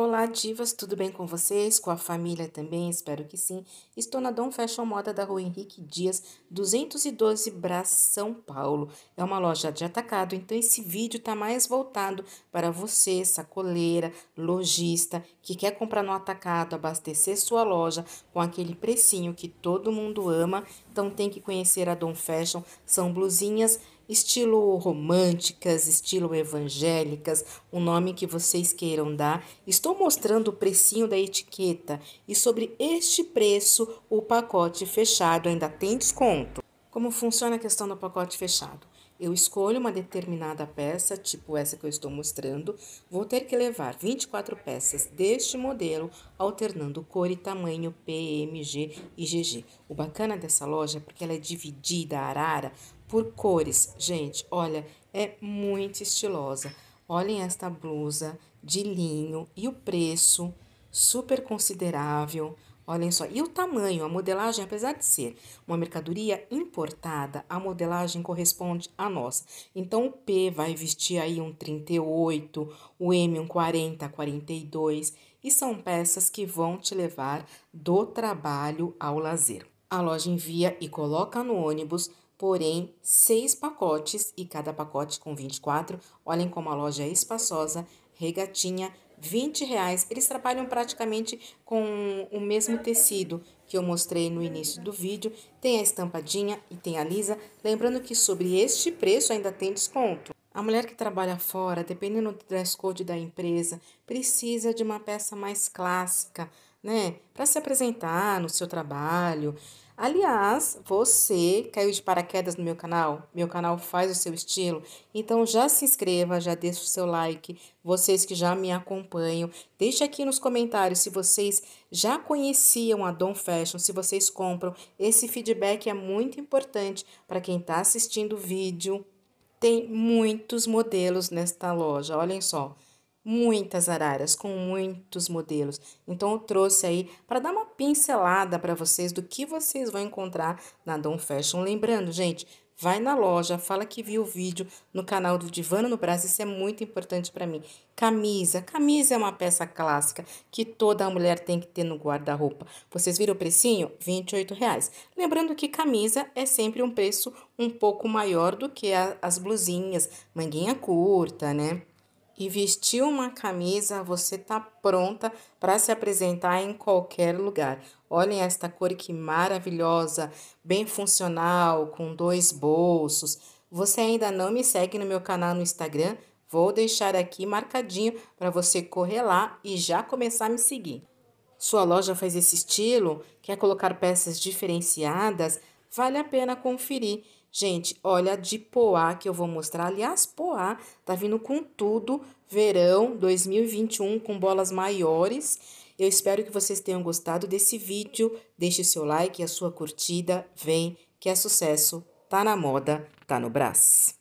Olá, divas, tudo bem com vocês? Com a família também? Espero que sim. Estou na Dom Fashion Moda da rua Henrique Dias, 212 Brás, São Paulo. É uma loja de atacado, então esse vídeo está mais voltado para você, sacoleira, lojista, que quer comprar no atacado, abastecer sua loja com aquele precinho que todo mundo ama. Então tem que conhecer a Dom Fashion, são blusinhas estilo românticas, estilo evangélicas, o um nome que vocês queiram dar. Estou mostrando o precinho da etiqueta e sobre este preço o pacote fechado ainda tem desconto. Como funciona a questão do pacote fechado? Eu escolho uma determinada peça, tipo essa que eu estou mostrando, vou ter que levar 24 peças deste modelo, alternando cor e tamanho PMG e GG. O bacana dessa loja é porque ela é dividida, arara, por cores. Gente, olha, é muito estilosa. Olhem esta blusa de linho e o preço super considerável. Olhem só, e o tamanho? A modelagem, apesar de ser uma mercadoria importada, a modelagem corresponde à nossa. Então, o P vai vestir aí um 38, o M um 40, 42, e são peças que vão te levar do trabalho ao lazer. A loja envia e coloca no ônibus, porém, seis pacotes, e cada pacote com 24. Olhem como a loja é espaçosa, regatinha, 20 reais. Eles trabalham praticamente com o mesmo tecido que eu mostrei no início do vídeo. Tem a estampadinha e tem a lisa. Lembrando que sobre este preço ainda tem desconto. A mulher que trabalha fora, dependendo do dress code da empresa, precisa de uma peça mais clássica, né? Para se apresentar no seu trabalho. Aliás, você caiu de paraquedas no meu canal? Meu canal faz o seu estilo? Então já se inscreva, já deixa o seu like. Vocês que já me acompanham, deixe aqui nos comentários se vocês já conheciam a Dom Fashion, se vocês compram. Esse feedback é muito importante para quem está assistindo o vídeo. Tem muitos modelos nesta loja, olhem só muitas araras com muitos modelos. Então eu trouxe aí para dar uma pincelada para vocês do que vocês vão encontrar na Dom Fashion. Lembrando, gente, vai na loja, fala que viu o vídeo no canal do Divano no Brasil, isso é muito importante para mim. Camisa, camisa é uma peça clássica que toda mulher tem que ter no guarda-roupa. Vocês viram o precinho? R$ reais. Lembrando que camisa é sempre um preço um pouco maior do que a, as blusinhas, manguinha curta, né? e vestir uma camisa, você está pronta para se apresentar em qualquer lugar. Olhem esta cor que maravilhosa, bem funcional, com dois bolsos. Você ainda não me segue no meu canal no Instagram? Vou deixar aqui marcadinho para você correr lá e já começar a me seguir. Sua loja faz esse estilo? Quer colocar peças diferenciadas? Vale a pena conferir. Gente, olha de Poá que eu vou mostrar. Aliás, Poá tá vindo com tudo, verão 2021, com bolas maiores. Eu espero que vocês tenham gostado desse vídeo. Deixe o seu like e a sua curtida. Vem, que é sucesso. Tá na moda, tá no braço.